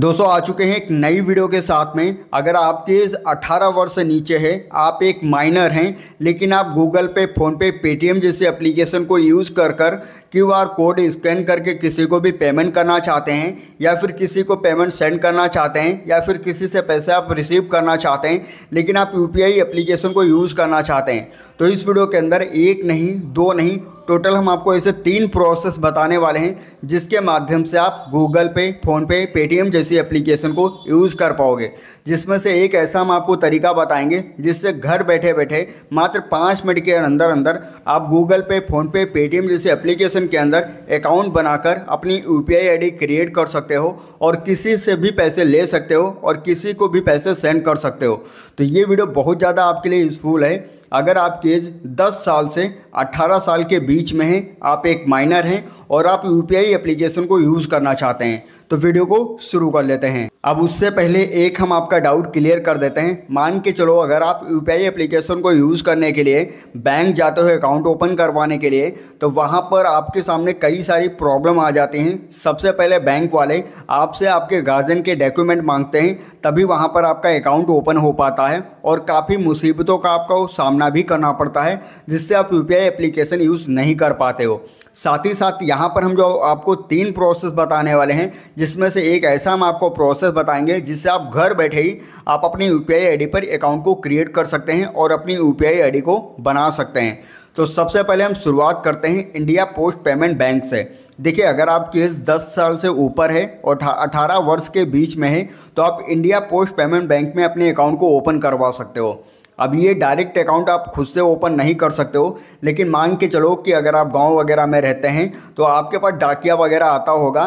दोस्तों आ चुके हैं एक नई वीडियो के साथ में अगर आपके 18 वर्ष से नीचे है आप एक माइनर हैं लेकिन आप गूगल पे फ़ोन पे पेटीएम जैसे एप्लीकेशन को यूज़ कर कर क्यू आर कोड स्कैन करके किसी को भी पेमेंट करना चाहते हैं या फिर किसी को पेमेंट सेंड करना चाहते हैं या फिर किसी से पैसे आप रिसीव करना चाहते हैं लेकिन आप यू एप्लीकेशन को यूज़ करना चाहते हैं तो इस वीडियो के अंदर एक नहीं दो नहीं टोटल हम आपको ऐसे तीन प्रोसेस बताने वाले हैं जिसके माध्यम से आप गूगल पे फ़ोनपे पेटीएम जैसी एप्लीकेशन को यूज़ कर पाओगे जिसमें से एक ऐसा हम आपको तरीका बताएंगे जिससे घर बैठे बैठे मात्र पाँच मिनट के अंदर अंदर आप गूगल पे फ़ोनपे पेटीएम जैसी एप्लीकेशन के अंदर अकाउंट बनाकर अपनी यू पी आई क्रिएट कर सकते हो और किसी से भी पैसे ले सकते हो और किसी को भी पैसे सेंड कर सकते हो तो ये वीडियो बहुत ज़्यादा आपके लिए यूज़फुल है अगर आपकी एज 10 साल से 18 साल के बीच में है आप एक माइनर हैं और आप यू एप्लीकेशन को यूज़ करना चाहते हैं तो वीडियो को शुरू कर लेते हैं अब उससे पहले एक हम आपका डाउट क्लियर कर देते हैं मान के चलो अगर आप यू पी एप्लीकेशन को यूज़ करने के लिए बैंक जाते हो अकाउंट ओपन करवाने के लिए तो वहाँ पर आपके सामने कई सारी प्रॉब्लम आ जाती हैं सबसे पहले बैंक वाले आपसे आपके गार्जियन के डॉक्यूमेंट मांगते हैं तभी वहाँ पर आपका अकाउंट ओपन हो पाता है और काफ़ी मुसीबतों का आपका सामना भी करना पड़ता है जिससे आप यू एप्लीकेशन यूज़ नहीं कर पाते हो साथ ही साथ यहाँ पर हम जो आपको तीन प्रोसेस बताने वाले हैं जिसमें से एक ऐसा हम आपको प्रोसेस बताएंगे जिससे आप घर बैठे ही आप अपनी यू पी पर अकाउंट को क्रिएट कर सकते हैं और अपनी यू पी को बना सकते हैं तो सबसे पहले हम शुरुआत करते हैं इंडिया पोस्ट पेमेंट बैंक से देखिए अगर आपकी एज 10 साल से ऊपर है और 18 वर्ष के बीच में है तो आप इंडिया पोस्ट पेमेंट बैंक में अपने अकाउंट को ओपन करवा सकते हो अब ये डायरेक्ट अकाउंट आप खुद से ओपन नहीं कर सकते हो लेकिन मान के चलो कि अगर आप गांव वगैरह में रहते हैं तो आपके पास डाकिया वगैरह आता होगा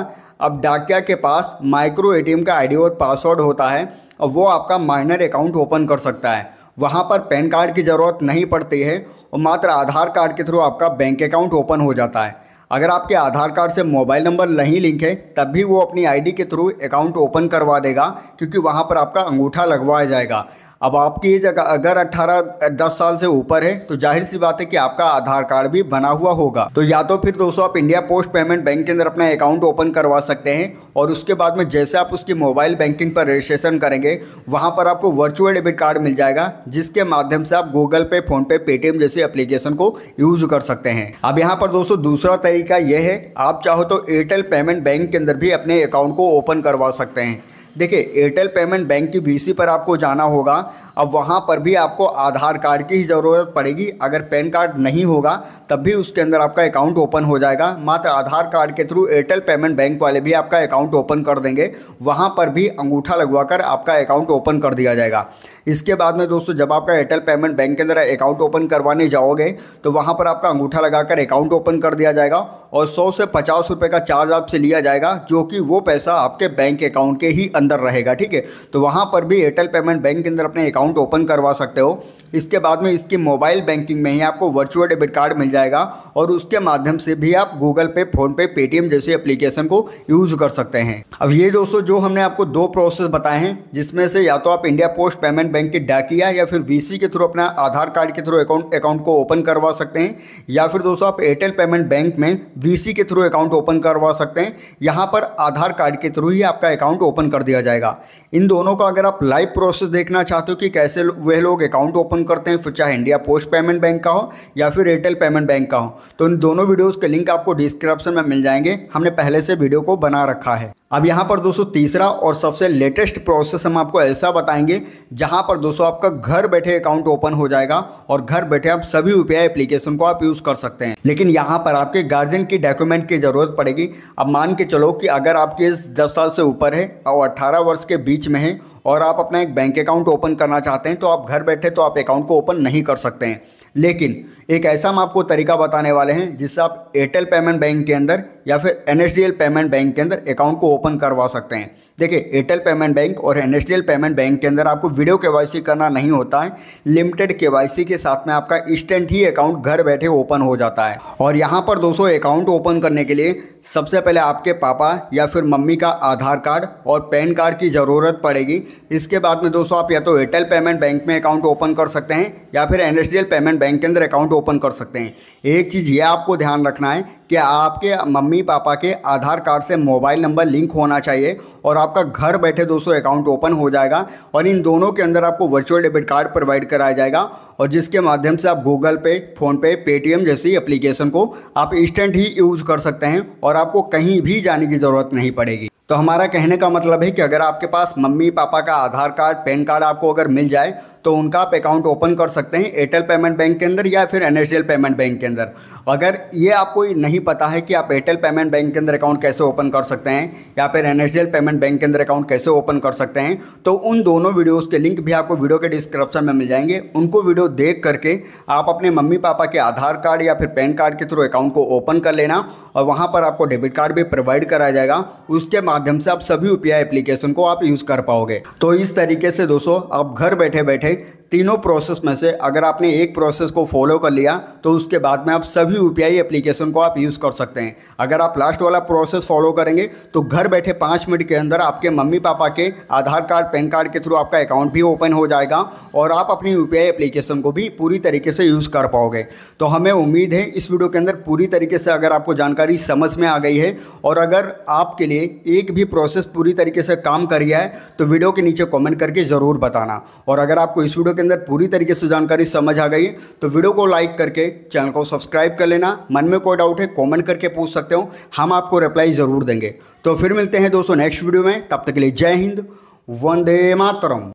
अब डाकिया के पास माइक्रो ए का आईडी और पासवर्ड होता है और वो आपका माइनर अकाउंट ओपन कर सकता है वहाँ पर पैन कार्ड की ज़रूरत नहीं पड़ती है और मात्र आधार कार्ड के थ्रू आपका बैंक अकाउंट ओपन हो जाता है अगर आपके आधार कार्ड से मोबाइल नंबर नहीं लिंक है तब भी वो अपनी आईडी के थ्रू अकाउंट ओपन करवा देगा क्योंकि वहाँ पर आपका अंगूठा लगवाया जाएगा अब आपकी एज अगर 18 10 साल से ऊपर है तो जाहिर सी बात है कि आपका आधार कार्ड भी बना हुआ होगा तो या तो फिर दोस्तों आप इंडिया पोस्ट पेमेंट बैंक के अंदर अपना अकाउंट ओपन करवा सकते हैं और उसके बाद में जैसे आप उसकी मोबाइल बैंकिंग पर रजिस्ट्रेशन करेंगे वहाँ पर आपको वर्चुअल डेबिट कार्ड मिल जाएगा जिसके माध्यम से आप गूगल पे फ़ोनपे पेटीएम जैसे एप्लीकेशन को यूज कर सकते हैं अब यहाँ पर दोस्तों दूसरा तरीका यह है आप चाहो तो एयरटेल पेमेंट बैंक के अंदर भी अपने अकाउंट को ओपन करवा सकते हैं देखिए एयरटेल पेमेंट बैंक की बी पर आपको जाना होगा अब वहाँ पर भी आपको आधार कार्ड की ही ज़रूरत पड़ेगी अगर पैन कार्ड नहीं होगा तब भी उसके अंदर आपका अकाउंट ओपन हो जाएगा मात्र आधार कार्ड के थ्रू एयरटेल पेमेंट बैंक वाले भी आपका अकाउंट ओपन कर देंगे वहाँ पर भी अंगूठा लगवा कर आपका अकाउंट ओपन कर दिया जाएगा इसके बाद में दोस्तों जब आपका एयरटेल पेमेंट बैंक के अंदर अकाउंट ओपन करवाने जाओगे तो वहाँ पर आपका अंगूठा लगाकर अकाउंट ओपन कर दिया जाएगा और सौ से पचास रुपये का चार्ज आपसे लिया जाएगा जो कि वो पैसा आपके बैंक अकाउंट के ही अंदर अंदर रहेगा ठीक है तो वहाँ पर भी एयरटेल पेमेंट बैंक के अंदर अपने अकाउंट ओपन करवा सकते हो इसके बाद में इसकी मोबाइल बैंकिंग में ही आपको वर्चुअल डेबिट कार्ड मिल जाएगा और उसके माध्यम से भी आप गूगल पे फ़ोनपे पेटीएम जैसे एप्लीकेशन को यूज़ कर सकते हैं अब ये दोस्तों जो हमने आपको दो प्रोसेस बताए हैं जिसमें से या तो आप इंडिया पोस्ट पेमेंट बैंक की डाकिया या फिर वीसी के थ्रू अपना आधार कार्ड के थ्रू अकाउंट अकाउंट को ओपन करवा सकते हैं या फिर दोस्तों आप एयरटेल पेमेंट बैंक में V C through account open करवा सकते हैं यहाँ पर आधार कार्ड के थ्रू ही आपका अकाउंट ओपन कर दिया दिया जाएगा इन दोनों का अगर आप लाइव प्रोसेस देखना चाहते हो कि कैसे वह लोग अकाउंट ओपन करते हैं फिर चाहे इंडिया पोस्ट पेमेंट बैंक का हो या फिर एयरटेल पेमेंट बैंक का हो तो इन दोनों वीडियोज़ के लिंक आपको डिस्क्रिप्शन में मिल जाएंगे हमने पहले से वीडियो को बना रखा है अब यहाँ पर दोस्तों तीसरा और सबसे लेटेस्ट प्रोसेस हम आपको ऐसा बताएंगे जहाँ पर दोस्तों आपका घर बैठे अकाउंट ओपन हो जाएगा और घर बैठे आप सभी यूपीआई एप्लीकेशन को आप यूज़ कर सकते हैं लेकिन यहाँ पर आपके गार्जियन की डॉक्यूमेंट की ज़रूरत पड़ेगी अब मान के चलो कि अगर आपकी एज दस साल से ऊपर है और अट्ठारह वर्ष के बीच में है और आप अपना एक बैंक अकाउंट ओपन करना चाहते हैं तो आप घर बैठे तो आप अकाउंट को ओपन नहीं कर सकते हैं लेकिन एक ऐसा हम आपको तरीका बताने वाले हैं जिससे आप एयरटेल पेमेंट बैंक के अंदर या फिर एन पेमेंट बैंक के अंदर अकाउंट को ओपन करवा सकते हैं देखिए एयरटेल पेमेंट बैंक और एन पेमेंट बैंक के अंदर आपको वीडियो के करना नहीं होता है लिमिटेड के के साथ में आपका इंस्टेंट ही अकाउंट घर बैठे ओपन हो जाता है और यहाँ पर दोस्तों अकाउंट ओपन करने के लिए सबसे पहले आपके पापा या फिर मम्मी का आधार कार्ड और पैन कार्ड की ज़रूरत पड़ेगी इसके बाद में दोस्तों आप या तो एयरटेल पेमेंट बैंक में अकाउंट ओपन कर सकते हैं या फिर एन पेमेंट बैंक के अंदर अकाउंट ओपन कर सकते हैं एक चीज़ ये आपको ध्यान रखना है कि आपके मम्मी पापा के आधार कार्ड से मोबाइल नंबर लिंक होना चाहिए और आपका घर बैठे दोस्तों अकाउंट ओपन हो जाएगा और इन दोनों के अंदर आपको वर्चुअल डेबिट कार्ड प्रोवाइड कराया जाएगा और जिसके माध्यम से आप गूगल पे फ़ोनपे पेटीएम जैसी एप्लीकेशन को आप इंस्टेंट ही यूज़ कर सकते हैं और आपको कहीं भी जाने की ज़रूरत नहीं पड़ेगी तो हमारा कहने का मतलब है कि अगर आपके पास मम्मी पापा का आधार कार्ड पैन कार्ड आपको अगर मिल जाए तो उनका आप अकाउंट ओपन कर सकते हैं एयरटेल पेमेंट बैंक के अंदर या फिर एन पेमेंट बैंक के अंदर अगर ये आपको नहीं पता है कि आप एयरटेल पेमेंट बैंक के अंदर अकाउंट कैसे ओपन कर सकते हैं या फिर एन पेमेंट बैंक के अंदर अकाउंट कैसे ओपन कर सकते हैं तो उन दोनों वीडियोज़ के लिंक भी आपको वीडियो के डिस्क्रिप्शन में मिल जाएंगे उनको वीडियो देख करके आप अपने मम्मी पापा के आधार कार्ड या फिर पैन कार्ड के थ्रू अकाउंट को ओपन कर लेना और वहाँ पर आपको डेबिट कार्ड भी प्रोवाइड कराया जाएगा उसके माध्यम से आप सभी यूपीआई एप्लीकेशन को आप यूज़ कर पाओगे तो इस तरीके से दोस्तों आप घर बैठे बैठे तीनों प्रोसेस में से अगर आपने एक प्रोसेस को फॉलो कर लिया तो उसके बाद में आप सभी यू एप्लीकेशन को आप यूज़ कर सकते हैं अगर आप लास्ट वाला प्रोसेस फॉलो करेंगे तो घर बैठे पाँच मिनट के अंदर आपके मम्मी पापा के आधार कार्ड पैन कार्ड के थ्रू आपका अकाउंट भी ओपन हो जाएगा और आप अपनी यू एप्लीकेशन को भी पूरी तरीके से यूज़ कर पाओगे तो हमें उम्मीद है इस वीडियो के अंदर पूरी तरीके से अगर आपको जानकारी समझ में आ गई है और अगर आपके लिए एक भी प्रोसेस पूरी तरीके से काम कर गया है तो वीडियो के नीचे कॉमेंट करके ज़रूर बताना और अगर आपको इस वीडियो के अंदर पूरी तरीके से जानकारी समझ आ गई तो वीडियो को लाइक करके चैनल को सब्सक्राइब कर लेना मन में कोई डाउट है कॉमेंट करके पूछ सकते हो हम आपको रिप्लाई ज़रूर देंगे तो फिर मिलते हैं दोस्तों नेक्स्ट वीडियो में तब तक के लिए जय हिंद वंदे मातरम